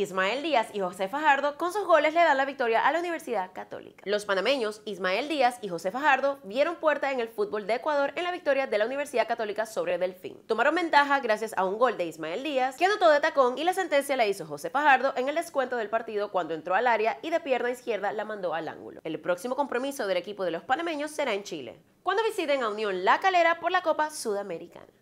Ismael Díaz y José Fajardo con sus goles le dan la victoria a la Universidad Católica. Los panameños Ismael Díaz y José Fajardo vieron puerta en el fútbol de Ecuador en la victoria de la Universidad Católica sobre Delfín. Tomaron ventaja gracias a un gol de Ismael Díaz, que anotó de tacón y la sentencia la hizo José Fajardo en el descuento del partido cuando entró al área y de pierna izquierda la mandó al ángulo. El próximo compromiso del equipo de los panameños será en Chile, cuando visiten a Unión La Calera por la Copa Sudamericana.